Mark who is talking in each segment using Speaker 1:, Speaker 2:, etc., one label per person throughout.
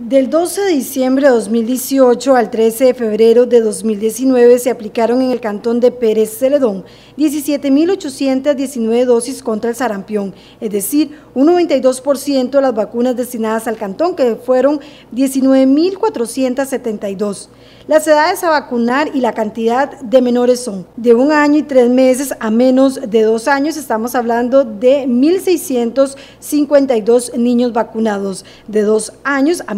Speaker 1: Del 12 de diciembre de 2018 al 13 de febrero de 2019 se aplicaron en el cantón de Pérez Celedón 17.819 dosis contra el sarampión, es decir, un 92% de las vacunas destinadas al cantón, que fueron 19.472. Las edades a vacunar y la cantidad de menores son de un año y tres meses a menos de dos años, estamos hablando de 1.652 niños vacunados, de dos años a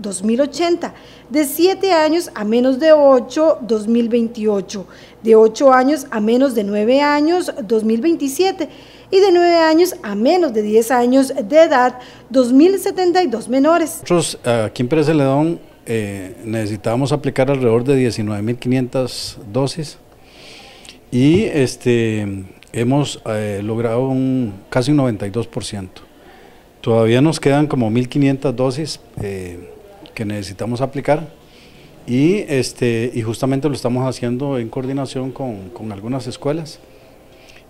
Speaker 1: 2080. De 7 años a menos de 8, 2028. De 8 años a menos de 9 años, 2027. Y de 9 años a menos de 10 años de edad, 2072 menores.
Speaker 2: Nosotros eh, aquí en Pérez Celedón eh, necesitábamos aplicar alrededor de 19.500 dosis y este, hemos eh, logrado un, casi un 92%. Todavía nos quedan como 1.500 dosis que necesitamos aplicar y, este, y justamente lo estamos haciendo en coordinación con, algunas escuelas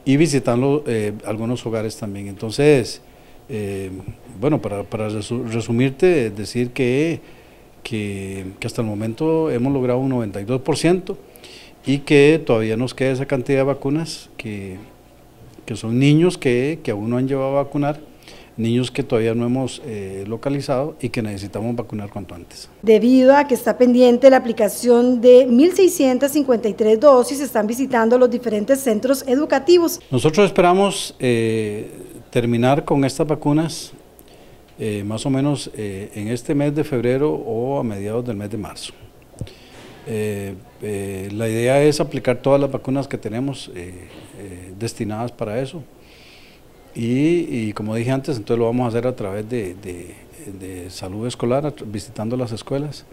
Speaker 2: y visitando eh, algunos hogares también. Entonces, eh, bueno, para, para, resumirte, decir que, que, hasta el momento hemos logrado un 92% y que todavía nos queda esa cantidad de vacunas que, son niños que, que aún no han llevado a vacunar niños que todavía no hemos eh, localizado y que necesitamos vacunar cuanto antes.
Speaker 1: Debido a que está pendiente la aplicación de 1.653 dosis, están visitando los diferentes centros educativos.
Speaker 2: Nosotros esperamos eh, terminar con estas vacunas eh, más o menos en este mes de febrero o a mediados del mes de marzo. la idea es aplicar todas las vacunas que tenemos destinadas para eso. Y, como dije antes, entonces lo vamos a hacer a través de, salud escolar, visitando las escuelas.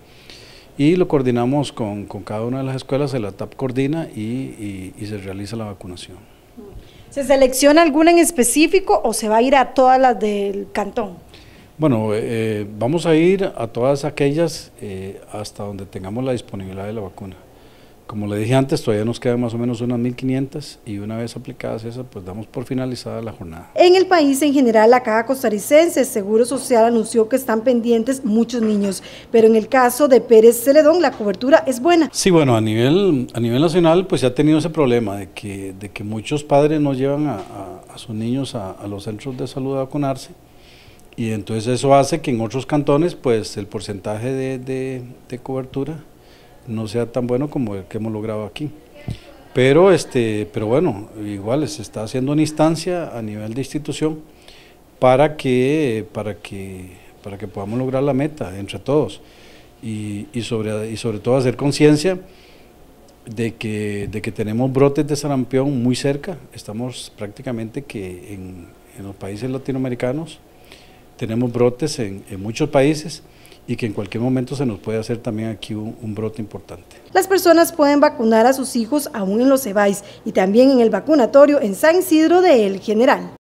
Speaker 2: Y lo coordinamos con, cada una de las escuelas, la TAP coordina y, se realiza la vacunación.
Speaker 1: ¿Se selecciona alguna en específico o se va a ir a todas las del cantón?
Speaker 2: Bueno, eh, eh, vamos a ir a todas aquellas eh, hasta donde tengamos la disponibilidad de la vacuna. Como le dije antes, todavía nos quedan más o menos unas 1.500 y una vez aplicadas esas, pues damos por finalizada la jornada.
Speaker 1: En el país en general, la Caja Costarricense Seguro Social anunció que están pendientes muchos niños, pero en el caso de Pérez Celedón, la cobertura es buena.
Speaker 2: Sí, bueno, a nivel, a nivel nacional, pues se ha tenido ese problema de que, de que muchos padres no llevan a, sus niños a, los centros de salud a vacunarse y entonces eso hace que en otros cantones, pues el porcentaje de, de, de cobertura no sea tan bueno como el que hemos logrado aquí. Pero, este, pero bueno, igual se está haciendo una instancia a nivel de institución para que, para que, para que podamos lograr la meta entre todos y, sobre, y sobre todo hacer conciencia de que, de que tenemos brotes de sarampión muy cerca, estamos prácticamente que en los países latinoamericanos tenemos brotes en, muchos países y que en cualquier momento se nos puede hacer también aquí un, brote importante.
Speaker 1: Las personas pueden vacunar a sus hijos aún en los EBAIS y también en el vacunatorio en San Isidro de El General.